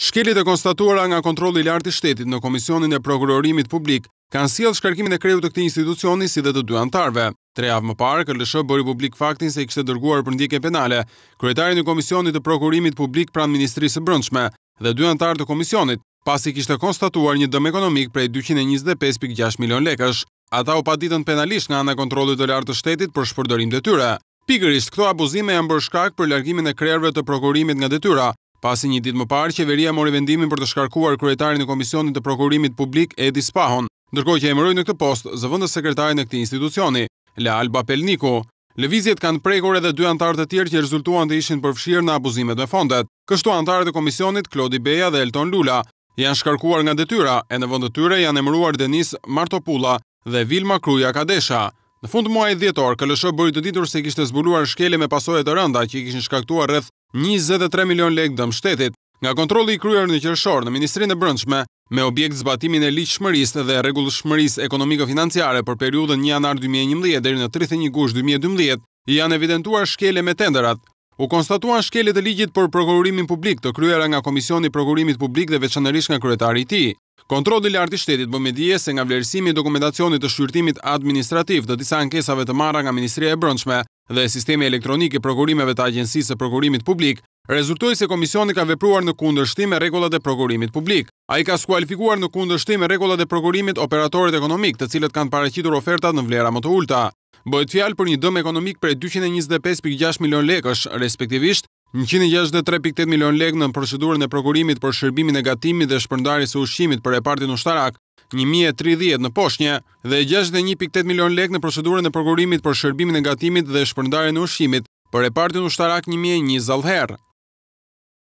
Shkelit e konstatuara nga kontroli lartë i shtetit në Komisionin e Prokurorimit Publik kanë sjellë shkarkimin e kreut të këtij institucioni si dhe të dy antarve. 3 javë më parë KLSH bëri publik faktin se kishte dërguar për ndjekje penale kryetarin e Komisionit të Prokurorimit Publik pranë Ministrisë së Brendshme dhe dy antarë të komisionit, pasi kishte konstatuar një dëm ekonomik prej 225.6 milion lekësh. Ata u paditën penalisht nga ana e kontrollit të lartë të shtetit për shpërdorim detyre. Pikërisht këto abuzime janë bërë shkak për largimin e krerëve të prokurimit nga detyra. Pas një ditë më parë, qeveria mori vendimin për të shkarkuar kryetarin e Komisionit të Prokurimit Publik Edi Spahon, ndërkohë që emëroi në këtë post, zëvendës sekretarin e këtij institucioni, Leal Bapelniku. Lëvizjet kanë prekur edhe dy anëtar të tjerë që rezultuan të ishin përfshirë në abuzimet me fondet. Kështu anëtarët e Komisionit, Klodi Beja dhe Elton Lula, janë shkarkuar nga detyra e në vend të tyre janë emëruar Denis Martopulla dhe Vilma Kruja Kadesha. Në fund muajit dhjetor, KLSH bëri të ditur se kishte zbuluar shkelje me pasojë të rënda që i kishin shkaktuar rreth 23 milion lek dëm shtetit, nga kontroli i kryer në qërëshor në Ministrinë e Brëndshme, me objekt zbatimin e liqë shmëris dhe regullë shmëris ekonomiko-financiare për periudën 1 janar 2011 dhe në 31 gush 2012, janë evidentuar shkele me tenderat. U konstatuan shkele të ligjit për prokurimin publik të kryera nga Komisioni Prokurimit Publik dhe veçanërish nga kryetari ti. Kontrolli i lartë i shtetit bën me dije se nga vlerësimi i dokumentacionit të shqyrtimit administrativ të disa ankesave të marra nga Ministria e Brendshme dhe sistemi elektronik i prokurimeve të Agjencisë së Prokurimit Publik, rezultoi se komisioni ka vepruar në kundërshtim me rregullat e prokurimit publik. Ai ka skualifikuar në kundërshtim me rregullat e prokurimit operatorët ekonomik, të cilët kanë paraqitur ofertat në vlera më të ulta. Bëhet fjalë për një dëm ekonomik prej 225.6 milion lekësh, respektivisht 163.8 milion lek në procedurën e prokurimit për shërbimin e gatimit dhe shpërndarjes së ushqimit për repartin ushtarak, 1030 në Poshnjë dhe 61.8 milion lek në procedurën e prokurimit për shërbimin e gatimit dhe shpërndarjen e ushqimit për repartin ushtarak 1001 Zallherr.